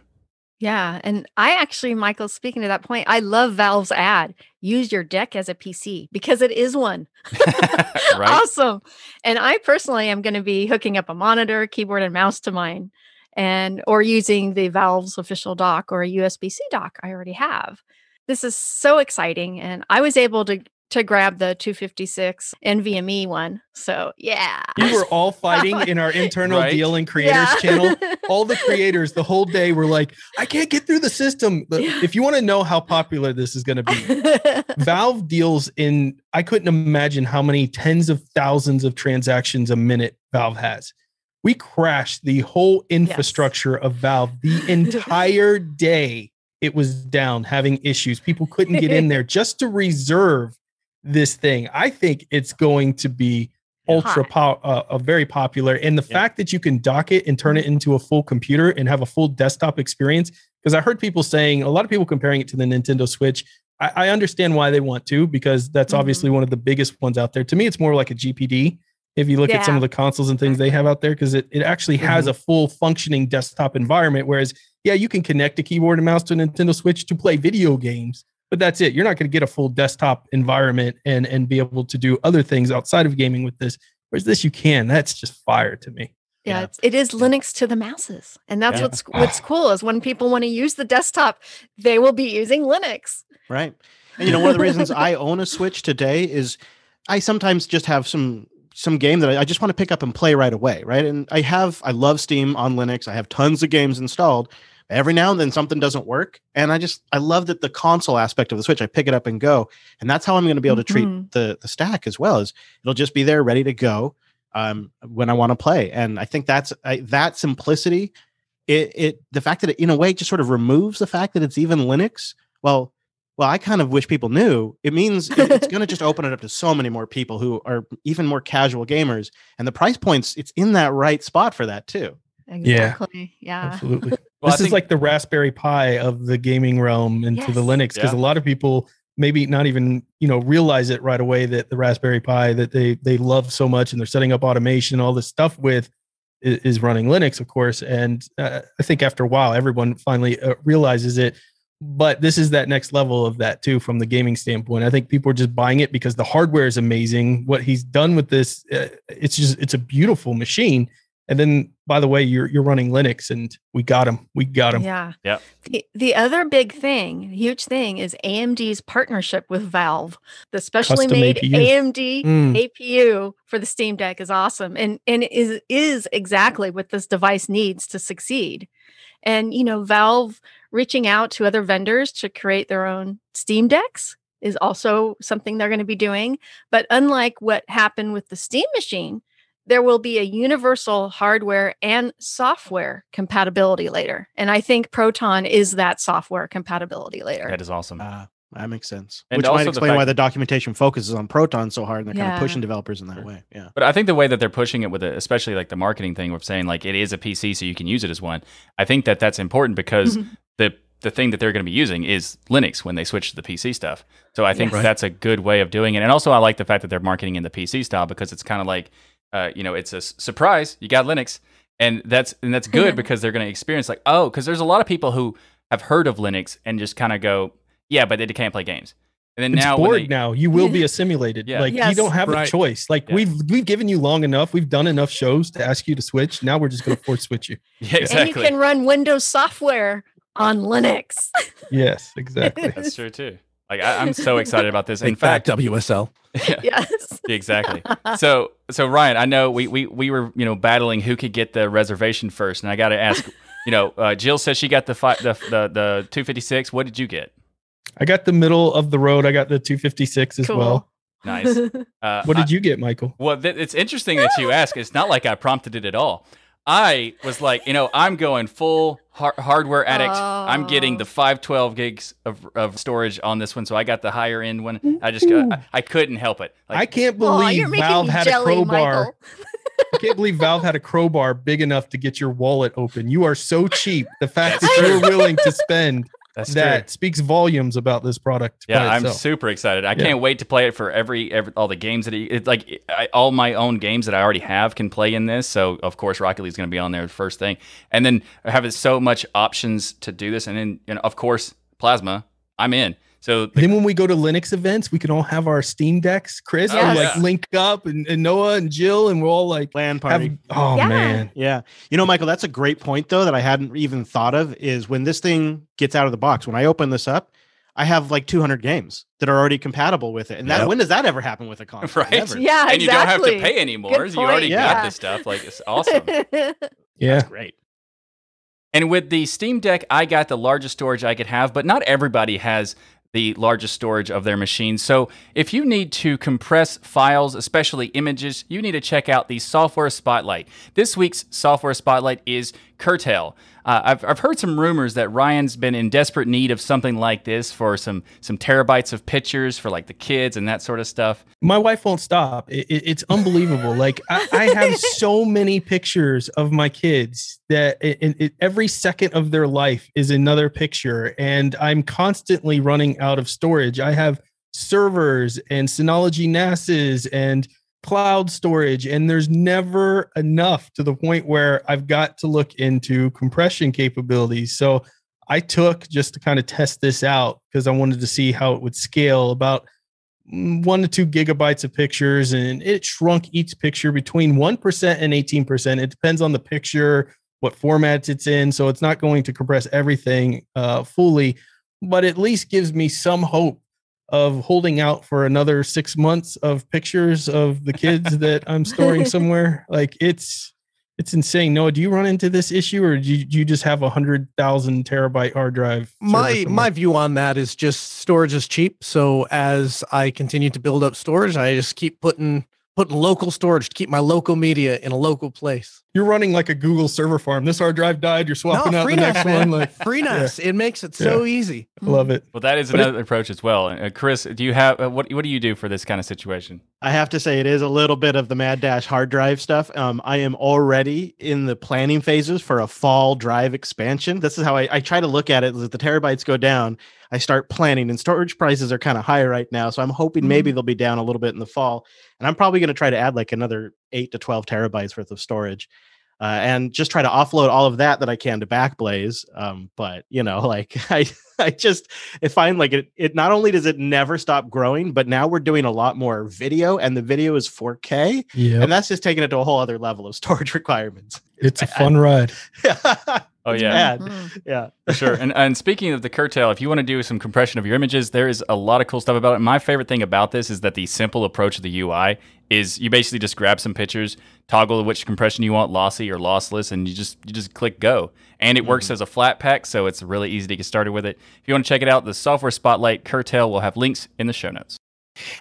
Yeah, and I actually, Michael, speaking to that point, I love Valve's ad. Use your deck as a PC because it is one. right? Awesome. And I personally am going to be hooking up a monitor, keyboard, and mouse to mine, and or using the Valve's official dock or a USB-C dock I already have. This is so exciting. And I was able to to grab the 256 NVMe one. So yeah. you were all fighting in our internal right? deal and creators yeah. channel. All the creators the whole day were like, I can't get through the system. But yeah. If you want to know how popular this is going to be, Valve deals in, I couldn't imagine how many tens of thousands of transactions a minute Valve has. We crashed the whole infrastructure yes. of Valve the entire day it was down, having issues. People couldn't get in there just to reserve this thing. I think it's going to be ultra po- uh, uh, very popular. And the yeah. fact that you can dock it and turn it into a full computer and have a full desktop experience, because I heard people saying a lot of people comparing it to the Nintendo Switch. I, I understand why they want to because that's mm-hmm. obviously one of the biggest ones out there. To me, it's more like a GPD. If you look yeah. at some of the consoles and things they have out there, because it, it actually mm-hmm. has a full functioning desktop environment, whereas yeah, you can connect a keyboard and mouse to a Nintendo Switch to play video games, but that's it. You're not going to get a full desktop environment and and be able to do other things outside of gaming with this. Whereas this, you can. That's just fire to me. Yeah, yeah. it is Linux to the masses, and that's yeah. what's what's cool is when people want to use the desktop, they will be using Linux. Right, and you know one of the reasons I own a Switch today is I sometimes just have some some game that I, just want to pick up and play right away, right? And I have I love Steam on Linux. I have tons of games installed, every now and then something doesn't work and i just i love that the console aspect of the switch i pick it up and go and that's how i'm going to be able to treat mm-hmm. the the stack as well as it'll just be there ready to go um, when i want to play and i think that's I, that simplicity it, it the fact that it in a way just sort of removes the fact that it's even linux well well i kind of wish people knew it means it, it's going to just open it up to so many more people who are even more casual gamers and the price points it's in that right spot for that too exactly yeah, yeah. absolutely Well, this think, is like the Raspberry Pi of the gaming realm into yes. the Linux because yeah. a lot of people maybe not even you know realize it right away that the Raspberry Pi that they they love so much and they're setting up automation all this stuff with is, is running Linux of course and uh, I think after a while everyone finally uh, realizes it but this is that next level of that too from the gaming standpoint i think people are just buying it because the hardware is amazing what he's done with this uh, it's just it's a beautiful machine and then, by the way, you're you're running Linux, and we got them. We got them. Yeah. Yeah. The, the other big thing, huge thing, is AMD's partnership with Valve. The specially Custom made APU. AMD mm. APU for the Steam Deck is awesome, and and is is exactly what this device needs to succeed. And you know, Valve reaching out to other vendors to create their own Steam decks is also something they're going to be doing. But unlike what happened with the Steam machine, there will be a universal hardware and software compatibility later. And I think Proton is that software compatibility later. That is awesome. Uh, that makes sense. And Which might explain the why the documentation focuses on Proton so hard and they're yeah. kind of pushing developers in that sure. way. Yeah. But I think the way that they're pushing it with it, especially like the marketing thing of saying like it is a PC so you can use it as one, I think that that's important because mm-hmm. the the thing that they're going to be using is Linux when they switch to the PC stuff. So I think yes. that's a good way of doing it. And also, I like the fact that they're marketing in the PC style because it's kind of like uh, you know, it's a surprise. You got Linux, and that's and that's good because they're going to experience like, oh, because there's a lot of people who have heard of Linux and just kind of go, yeah, but they can't play games. And then it's now, bored they, now. You will be assimilated. Yeah. Like yes. you don't have right. a choice. Like yeah. we've we've given you long enough. We've done enough shows to ask you to switch. Now we're just going to force switch you. yeah, exactly. And you can run Windows software on Linux. yes, exactly. That's true too. Like I, am so excited about this. In fact, WSL. Yeah, yes. exactly. So so Ryan, I know we we we were you know battling who could get the reservation first, and I got to ask. You know, uh, Jill says she got the, fi- the the the 256. What did you get? I got the middle of the road. I got the 256 as cool. well. Nice. Uh, what did I, you get, Michael? Well, th- it's interesting that you ask. It's not like I prompted it at all. I was like, you know, I'm going full har- hardware addict. Oh. I'm getting the 512 gigs of, of storage on this one, so I got the higher end one. I just got, I, I, couldn't help it. Like, I can't believe oh, Valve had jelly, a crowbar. I can't believe Valve had a crowbar big enough to get your wallet open. You are so cheap. The fact that you're willing to spend that's that true. speaks volumes about this product. Yeah, I'm super excited. I yeah. can't wait to play it for every, every all the games that it, it's like I, all my own games that I already have can play in this. So of course, Rocket League is going to be on there first thing, and then having so much options to do this, and then you know, of course, Plasma. I'm in. So the, then when we go to Linux events, we can all have our Steam decks, Chris, oh, and yeah. like link up and, and, Noah and Jill, and we're all like LAN party. Have, oh yeah. man, yeah. You know, Michael, that's a great point though that I hadn't even thought of is when this thing gets out of the box. When I open this up, I have like 200 games that are already compatible with it. And that yep. when does that ever happen with a console? Right? Never. Yeah, and you don't have to pay anymore. You already yeah. got the stuff. Like it's awesome. yeah, That's great. And with the Steam Deck, I got the largest storage I could have, but not everybody has the largest storage of their machines. So if you need to compress files, especially images, you need to check out the Software Spotlight. This week's Software Spotlight is curtail. Uh, I've, I've heard some rumors that Ryan's been in desperate need of something like this for some some terabytes of pictures for like the kids and that sort of stuff. My wife won't stop. It, it, it's unbelievable. like I, I, have so many pictures of my kids that it, every second of their life is another picture, and I'm constantly running out of storage. I have servers and Synology NASs and cloud storage and there's never enough to the point where I've got to look into compression capabilities. So I took just to kind of test this out because I wanted to see how it would scale about mm, one to two gigabytes of pictures and it shrunk each picture between 1% and 18%. It depends on the picture, what formats it's in. So it's not going to compress everything uh, fully, but at least gives me some hope of holding out for another six months of pictures of the kids that I'm storing somewhere. Like it's it's insane. Noah, do you run into this issue or do you, do you just have a hundred thousand terabyte hard drive? My my view on that is just storage is cheap. So as I continue to build up storage, I just keep putting putting local storage to keep my local media in a local place. You're running like a Google server farm. This hard drive died. You're swapping no, out the next man. one. Like FreeNAS, yeah. it makes it so easy. Mm-hmm. Love it. Well, that is but another approach as well. Uh, Chris, do you have uh, what? What do you do for this kind of situation? I have to say, it is a little bit of the Mad Dash hard drive stuff. Um, I am already in the planning phases for a fall drive expansion. This is how I, I try to look at it: is that the terabytes go down, I start planning, and storage prices are kind of high right now. So I'm hoping mm-hmm. maybe they'll be down a little bit in the fall, and I'm probably going to try to add like another eight to twelve terabytes worth of storage uh, and just try to offload all of that that I can to Backblaze. Um, but you know, like I, I just I find like it, it. Not only does it never stop growing, but now we're doing a lot more video, and the video is 4K, and that's just taking it to a whole other level of storage requirements. It's, a fun ride. Oh yeah, mm-hmm. yeah, sure. And and speaking of the curtail, if you want to do some compression of your images, there is a lot of cool stuff about it. My favorite thing about this is that the simple approach of the UI is you basically just grab some pictures, toggle which compression you want, lossy or lossless, and you just you just click go. And it mm-hmm. works as a flat pack, so it's really easy to get started with it. If you want to check it out, the software spotlight curtail will have links in the show notes.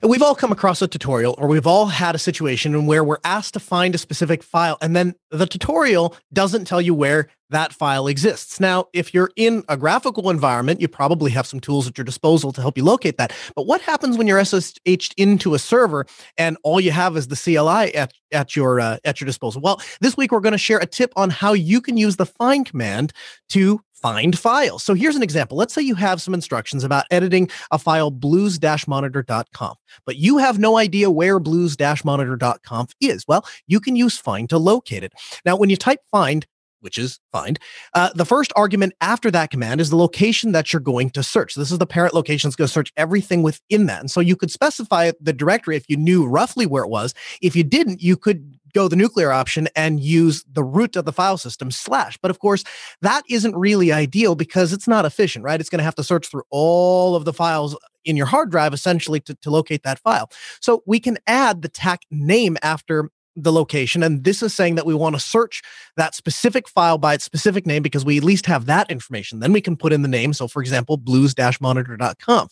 And we've all come across a tutorial or we've all had a situation where we're asked to find a specific file and then the tutorial doesn't tell you where that file exists. Now, if you're in a graphical environment, you probably have some tools at your disposal to help you locate that. But what happens when you're SSH'd into a server and all you have is the CLI at, at your uh, at your disposal? Well, this week we're going to share a tip on how you can use the find command to find files. So here's an example. Let's say you have some instructions about editing a file blues-monitor.conf, but you have no idea where blues-monitor.conf is. Well, you can use find to locate it. Now, when you type find, which is find. Uh, the first argument after that command is the location that you're going to search. this is the parent location. that's going to search everything within that. And so you could specify the directory if you knew roughly where it was. If you didn't, you could go the nuclear option and use the root of the file system slash. But of course, that isn't really ideal because it's not efficient, right? It's going to have to search through all of the files in your hard drive essentially to, to locate that file. So we can add the TAC name after the location. And this is saying that we want to search that specific file by its specific name because we at least have that information. Then we can put in the name. So, for example, blues monitorcom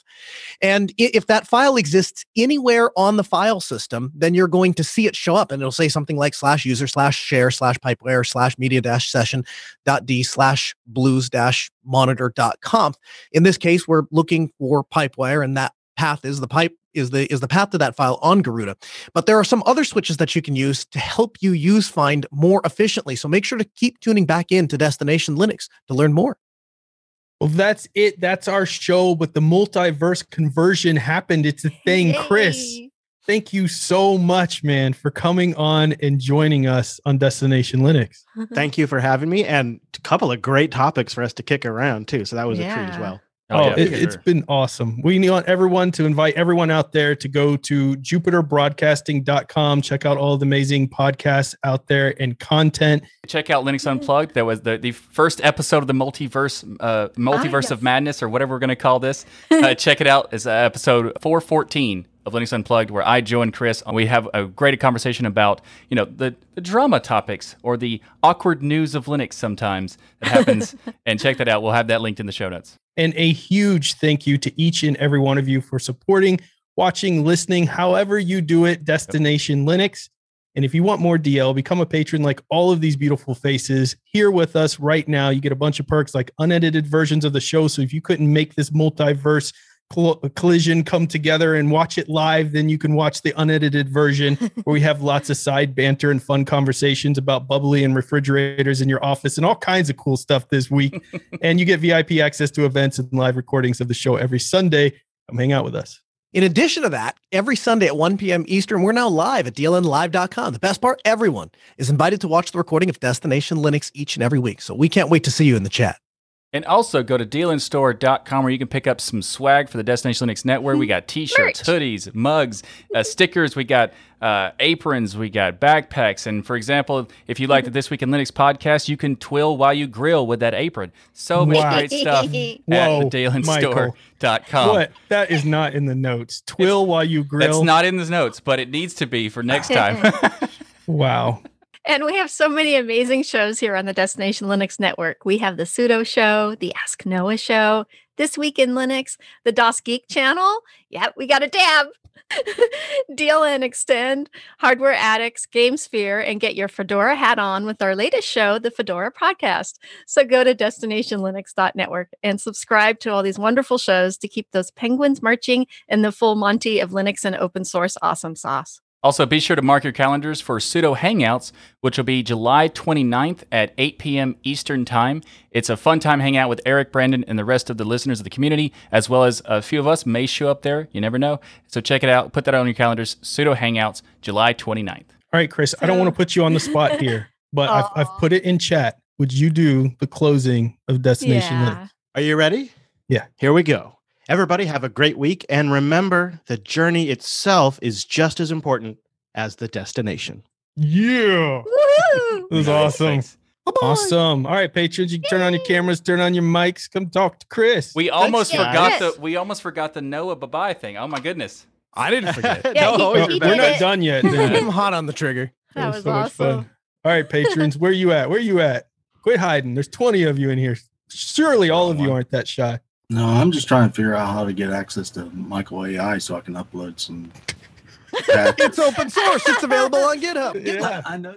And if that file exists anywhere on the file system, then you're going to see it show up and it'll say something like slash user slash share slash pipeware slash media dash session dot d slash blues dash com. In this case, we're looking for pipewire and that path is the pipe is the is the path to that file on Garuda. But there are some other switches that you can use to help you use Find more efficiently. So make sure to keep tuning back in to Destination Linux to learn more. Well, that's it. That's our show. But the multiverse conversion happened. It's a thing, Chris. Thank you so much, man, for coming on and joining us on Destination Linux. Thank you for having me, and a couple of great topics for us to kick around too. So that was yeah. a treat as well. Oh, oh, yeah, it, has been awesome. We want everyone to invite everyone out there to go to jupiterbroadcasting.com, check out all the amazing podcasts out there and content. Check out Linux Unplugged. That was the, the first episode of the multiverse, uh, ah, multiverse of madness, or whatever we're going to call this. Uh, check it out. It's uh, episode 414 of Linux Unplugged, where I join Chris. We have a great conversation about, you know, the, the drama topics or the awkward news of Linux sometimes that happens. and check that out. We'll have that linked in the show notes. And a huge thank you to each and every one of you for supporting, watching, listening, however you do it, Destination Linux. And if you want more DL, become a patron like all of these beautiful faces here with us right now. You get a bunch of perks like unedited versions of the show. So if you couldn't make this multiverse collision come together and watch it live then you can watch the unedited version where we have lots of side banter and fun conversations about bubbly and refrigerators in your office and all kinds of cool stuff this week and you get vip access to events and live recordings of the show every sunday come hang out with us in addition to that, every Sunday at 1 p.m. Eastern, we're now live at dlnlive.com. The best part, everyone is invited to watch the recording of Destination Linux each and every week. So we can't wait to see you in the chat. And also go to dealinstore.com where you can pick up some swag for the Destination Linux Network. We mm-hmm. got t shirts, hoodies, mugs, uh, stickers. We got uh, aprons. We got backpacks. And for example, if you like the This Week in Linux podcast, you can twill while you grill with that apron. So much wow. great stuff Whoa, the dealinstore.com. What? That is not in the notes. Twill it's, while you grill. That's not in the notes, but it needs to be for next time. wow. And we have so many amazing shows here on the Destination Linux Network. We have the Pseudo Show, the Ask Noah Show, This Week in Linux, the DOS Geek Channel. Yep, we got a dab. Deal and extend, Hardware Addicts, GameSphere, and get your Fedora hat on with our latest show, the Fedora Podcast. So go to destinationlinux.network and subscribe to all these wonderful shows to keep those penguins marching in the full Monty of Linux and open source awesome sauce. Also, be sure to mark your calendars for Pseudo Hangouts, which will be July 29th at 8 p.m. Eastern Time. It's a fun time hangout with Eric, Brandon, and the rest of the listeners of the community, as well as a few of us may show up there. You never know. So check it out. Put that on your calendars. Pseudo Hangouts, July 29th. All right, Chris, I don't want to put you on the spot here, but I've, I've, put it in chat. Would you do the closing of Destination yeah. Link? Are you ready? Yeah. Here we go. Everybody, have a great week. And remember, the journey itself is just as important as the destination. Yeah. Woo-hoo. It was awesome. Awesome. All right, patrons, you turn on your cameras, turn on your mics, come talk to Chris. We almost Thanks, forgot the we almost forgot the Noah bye bye thing. Oh my goodness. I didn't forget. yeah, no, he, he we're not it. done yet. I'm hot on the trigger. That, that was, was so awesome. Much fun. All right, patrons, where are you at? Where are you at? Quit hiding. There's 20 of you in here. Surely all of you aren't that shy. No, I'm just trying to figure out how to get access to Michael AI so I can upload some. it's open source. It's available on GitHub. Yeah, I know.